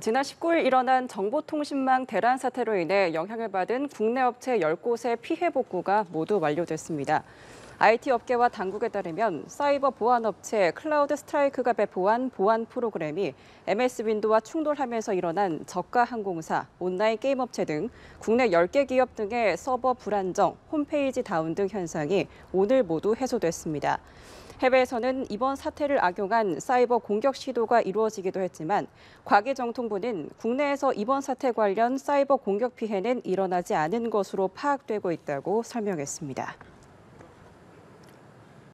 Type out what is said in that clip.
지난 19일 일어난 정보통신망 대란 사태로 인해 영향을 받은 국내 업체 10곳의 피해 복구가 모두 완료됐습니다. IT 업계와 당국에 따르면 사이버 보안 업체 클라우드 스트라이크가 배포한 보안 프로그램이 MS 윈도와 충돌하면서 일어난 저가 항공사, 온라인 게임 업체 등 국내 10개 기업 등의 서버 불안정, 홈페이지 다운 등 현상이 오늘 모두 해소됐습니다. 해외에서는 이번 사태를 악용한 사이버 공격 시도가 이루어지기도 했지만 과기정통부는 국내에서 이번 사태 관련 사이버 공격 피해는 일어나지 않은 것으로 파악되고 있다고 설명했습니다.